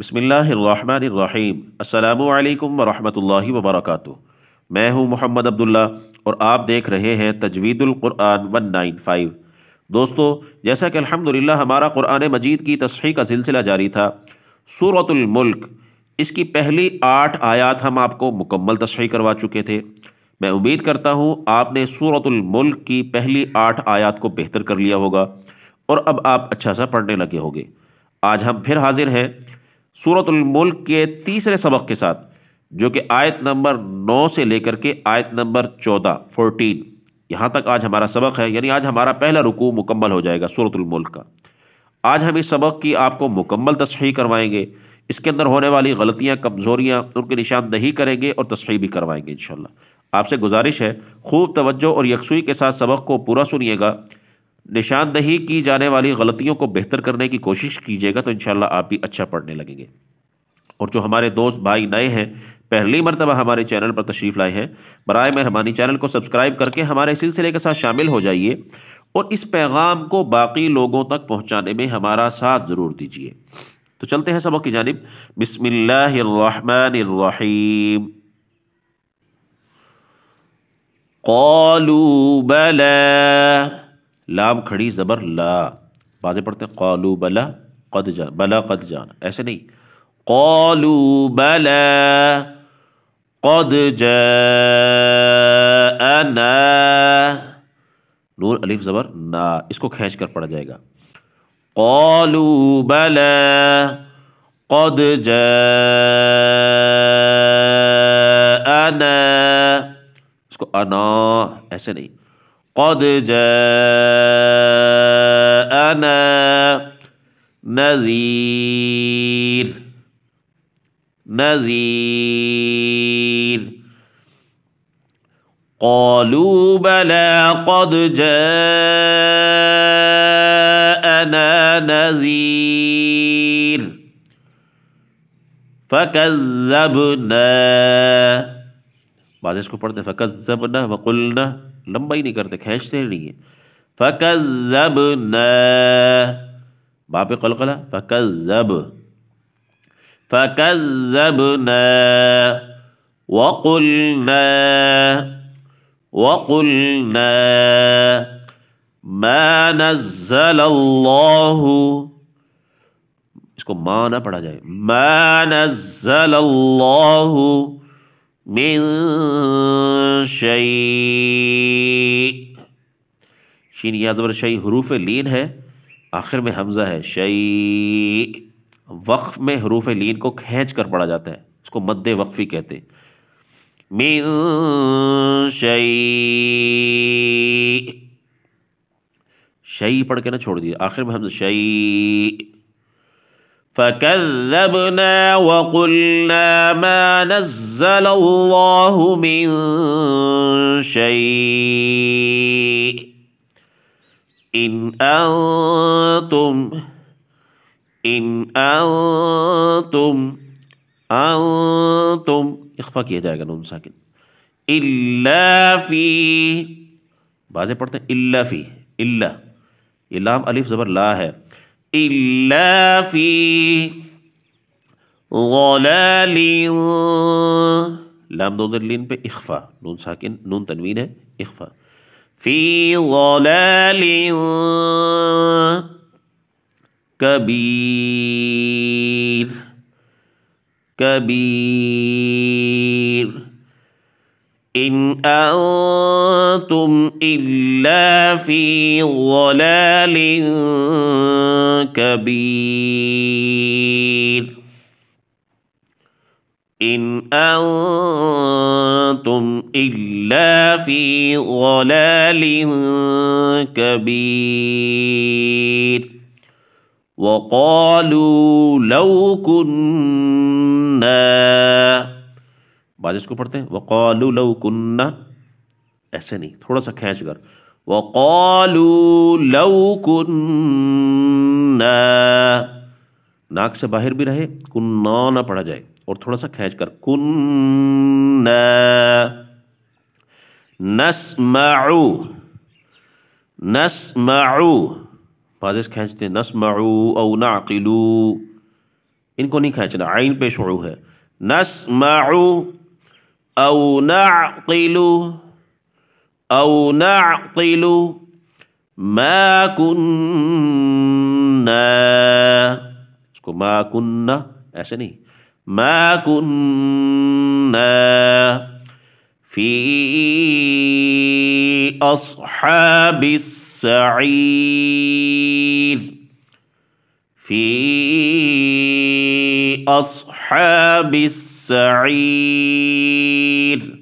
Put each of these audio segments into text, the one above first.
بسم اللہ الرحمن الرحیم السلام علیکم ورحمۃ اللہ وبرکاتہ میں ہوں محمد عبداللہ اور آپ دیکھ رہے ہیں تجوید القرآن ون نائن فائیو جیسا کہ الحمد ہمارا قرآن مجید کی تصحیح کا سلسلہ جاری تھا صورت الملک اس کی پہلی آٹھ آیات ہم آپ کو مکمل تصحیح کروا چکے تھے میں امید کرتا ہوں آپ نے صورت الملک کی پہلی آٹھ آیات کو بہتر کر لیا ہوگا اور اب آپ اچھا سا پڑھنے لگے ہوگے آج ہم پھر حاضر ہیں صورت الملک کے تیسرے سبق کے ساتھ جو کہ آیت نمبر نو سے لے کر کے آیت نمبر چودہ فورٹین یہاں تک آج ہمارا سبق ہے یعنی آج ہمارا پہلا رکوع مکمل ہو جائے گا صورت الملک کا آج ہم اس سبق کی آپ کو مکمل تصحیح کروائیں گے اس کے اندر ہونے والی غلطیاں کمزوریاں ان کی نشاندہی کریں گے اور تصحیح بھی کروائیں گے انشاءاللہ آپ سے گزارش ہے خوب توجہ اور یکسوئی کے ساتھ سبق کو پورا سنیے گا نشاندہی کی جانے والی غلطیوں کو بہتر کرنے کی کوشش کیجیے گا تو انشاءاللہ آپ بھی اچھا پڑھنے لگیں گے اور جو ہمارے دوست بھائی نئے ہیں پہلی مرتبہ ہمارے چینل پر تشریف لائے ہیں برائے مہربانی چینل کو سبسکرائب کر کے ہمارے سلسلے کے ساتھ شامل ہو جائیے اور اس پیغام کو باقی لوگوں تک پہنچانے میں ہمارا ساتھ ضرور دیجیے تو چلتے ہیں سبق کی جانب بسم اللہ الرحمن الرحیم قالوبل لام کھڑی زبر لا واضح ہیں قالو بلا قد جان بلا قد جان ایسے نہیں قالو بلا قد نور الف زبر نا اس کو کھینچ کر پڑھا جائے گا قالو بلا قد اس کو انا ایسے نہیں قد جاءنا نذير نذير قالوا بلى قد جاءنا نذير فكذبنا بعد ذلك पढ़ते فكذبنا وقلنا لمبائی نہیں کرتے کھینچتے نہیں ہیں فکذبنا باب قلقلہ فکذب فکذبنا وقلنا وقلنا ما نزل الله اس کو ما نہ پڑھا جائے ما نزل الله من شعی شین یا زبر شعی حروف لین ہے آخر میں حمزہ ہے شعی وقف میں حروف لین کو کھینچ کر پڑھا جاتا ہے اس کو مد وقفی کہتے من شعی شعی پڑھ کے نہ چھوڑ دیے آخر میں حمزہ شعی فكذبنا وقلنا ما نزل الله من شيء إن أنتم إن أنتم أنتم إخفاك يا داعي نون ساكن إلا في بعض पढ़ते إلا في إلا إلام ألف زبر لا है إلا في غلال لام ضد لين بإخفاء نون ساكن نون تنوينه إخفاء في غلال كبير كبير إن أنتم إلا في ضلال كبير إن أنتم إلا في ضلال كبير وقالوا لو كنا اس کو پڑھتے ہیں وَقَالُوا لو كُنَّا ایسے نہیں تھوڑا سا کھینچ کر وَقَالُوا لَوْ كُنَّا ناک سے باہر بھی رہے کُنَّا نہ پڑھا جائے اور تھوڑا سا کھینچ کر کُنَّا مرو نس مرو بازش کھینچتے ہیں مرو او نعیلو ان کو نہیں کھینچنا عین پہ شعو ہے نس أو نعقل أو نعقل ما كنا ما كنا أسني ما كنا في أصحاب السعير في أصحاب السعير السعير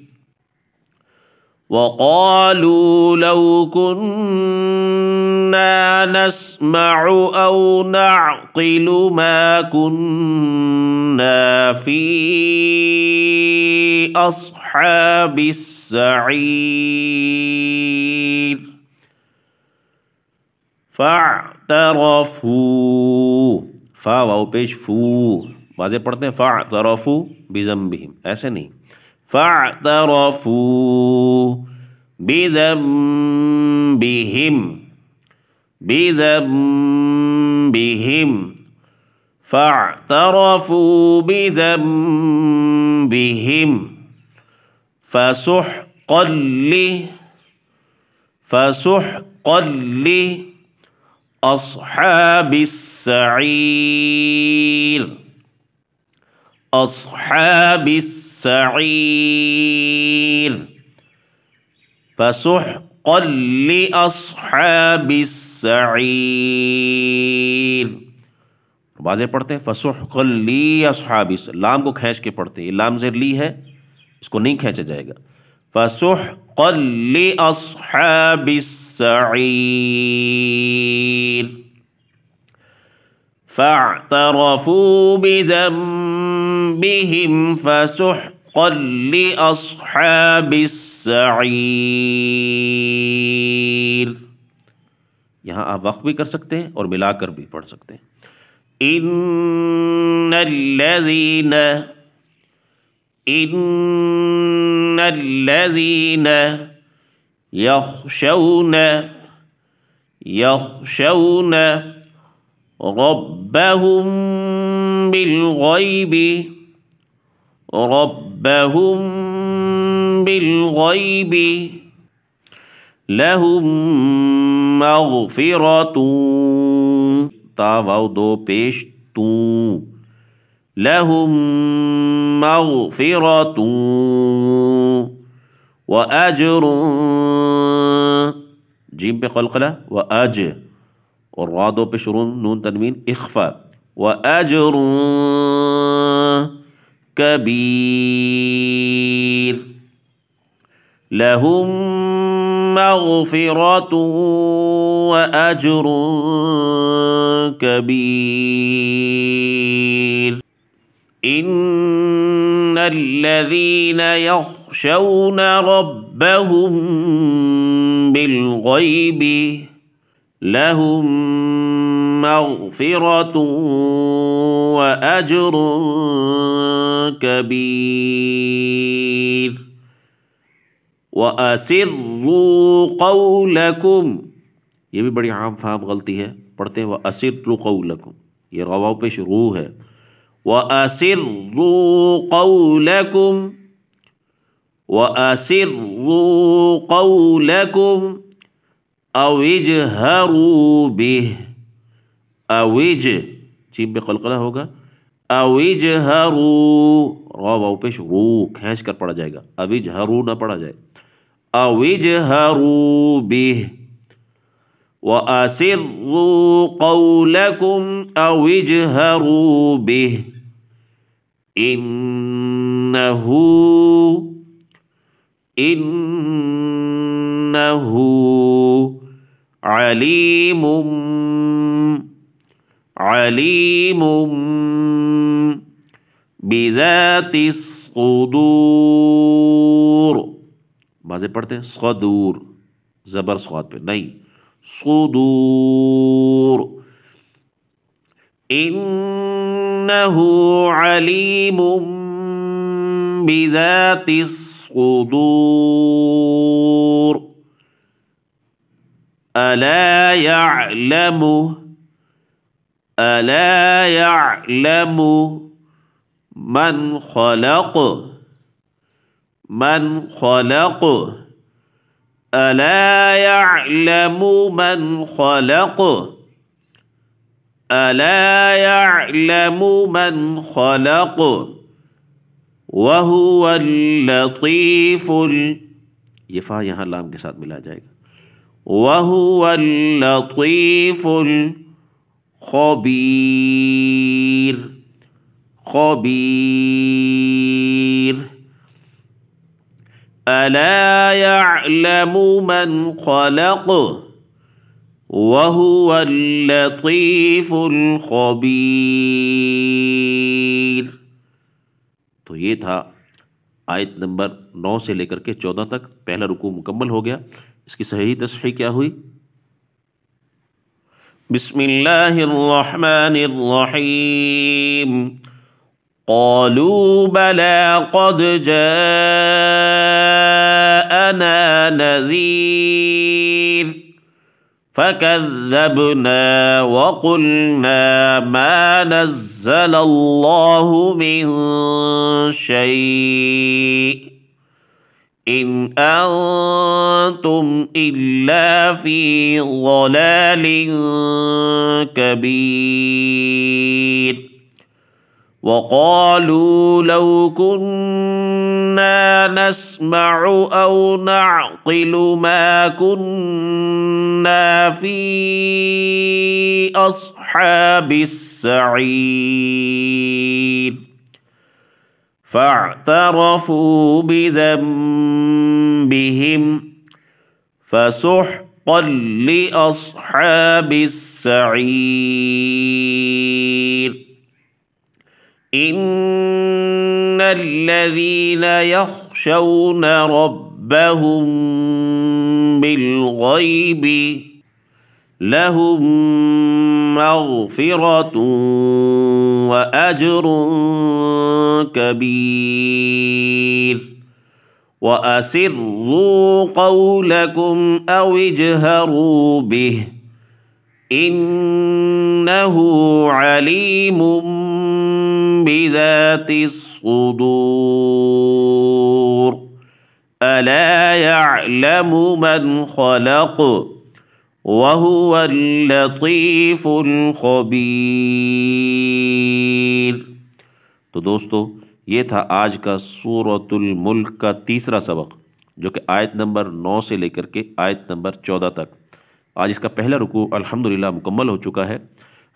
وقالوا لو كنا نسمع أو نعقل ما كنا في أصحاب السعير فاعترفوا فاو بيش वाजे पढ़ते हैं फ़ा तरफ़ू बिजम बिहिम ऐसे فاعترفوا بذنبهم فسحقا لي فسحقا لأصحاب السعير أصحاب السعير فسحقا لأصحاب السعير वाजे पढ़ते हैं फसुह ली असहाबी लाम को खींच के पढ़ते हैं लाम जेर ली है इसको नहीं खींचा जाएगा फसुह ली असहाबी فاعترفوا بذنب بهم فسحقا لأصحاب السعير یہاں آپ وقف بھی کر سکتے ہیں اور ملا کر بھی پڑھ سکتے ہیں ان الذين ان الذين يخشون يخشون ربهم بالغيب ربهم بالغيب لهم مغفرة tava بشتو لهم مغفرة وأجر جيم بقلقلة وأجر الرادو بشرون نون تنمين إخفاء وأجر كبير لهم مغفرة وأجر كبير إن الذين يخشون ربهم بالغيب لهم مغفرة هو اجر كبير واسروا قولكم یہ بھی بڑی عام फाम غلطی ہے پڑھتے ہیں व قَوْلَكُمْ یہ ये پہ شروع ہے وَأَسِرُّ قَوْلَكُمْ وَأَسِرُّ قَوْلَكُمْ व असर कौलकुम अविज हरू बिह چیب میں قلقلہ ہوگا اوج ہرو رو واؤ پیش رو کھینچ کر پڑا جائے گا اوج ہرو نہ پڑا جائے اوج ہرو بیہ و آصر قولکم اوج ہرو بیہ انہو انہو علیم عليم بذات الصدور بازے پڑھتے ہیں صدور زبر صوت پہ نہیں صدور إنه عليم بذات الصدور ألا يعلمه ألا يعلم من خلق من خلق ألا يعلم من خلق ألا يعلم من خلق وهو اللطيف يفا यहाँ लाम के साथ وهو اللطيف خبير خبير ألا يعلم من خلق وهو اللطيف الخبير तो ये था आयत नंबर नौ से लेकर के चौदह तक पहला रुकू मुकम्मल हो गया इसकी सही तशही क्या हुई بسم الله الرحمن الرحيم قالوا بلى قد جاءنا نذير فكذبنا وقلنا ما نزل الله من شيء إن أنتم إلا في ضلال كبير وقالوا لو كنا نسمع أو نعقل ما كنا في أصحاب السعير فاعترفوا بذنبهم فسحقا لاصحاب السعير ان الذين يخشون ربهم بالغيب لهم مغفره واجر كبير واسروا قولكم او اجهروا به انه عليم بذات الصدور الا يعلم من خلق وهو اللطيف الخبير تو دوستو یہ تھا آج کا صورت الملک کا تیسرا سبق جو کہ آیت نمبر نو سے لے کر کے آیت نمبر چودہ تک آج اس کا پہلا رکوع الحمدللہ مکمل ہو چکا ہے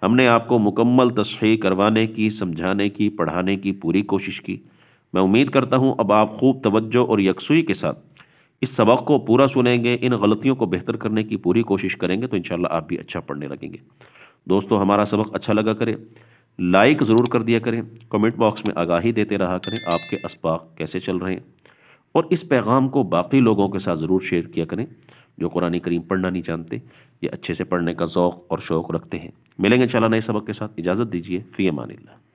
ہم نے آپ کو مکمل تصحیح کروانے کی سمجھانے کی پڑھانے کی پوری کوشش کی میں امید کرتا ہوں اب آپ خوب توجہ اور یکسوئی کے ساتھ اس سبق کو پورا سنیں گے ان غلطیوں کو بہتر کرنے کی پوری کوشش کریں گے تو انشاءاللہ آپ بھی اچھا پڑھنے لگیں گے دوستو ہمارا سبق اچھا لگا کرے لائک ضرور کر دیا کریں کمنٹ باکس میں آگاہی دیتے رہا کریں آپ کے اسباق کیسے چل رہے ہیں اور اس پیغام کو باقی لوگوں کے ساتھ ضرور شیئر کیا کریں جو قرآن کریم پڑھنا نہیں جانتے یہ اچھے سے پڑھنے کا ذوق اور شوق رکھتے ہیں ملیں گے انشاءاللہ نئے سبق کے ساتھ اجازت دیجیے فی امان اللہ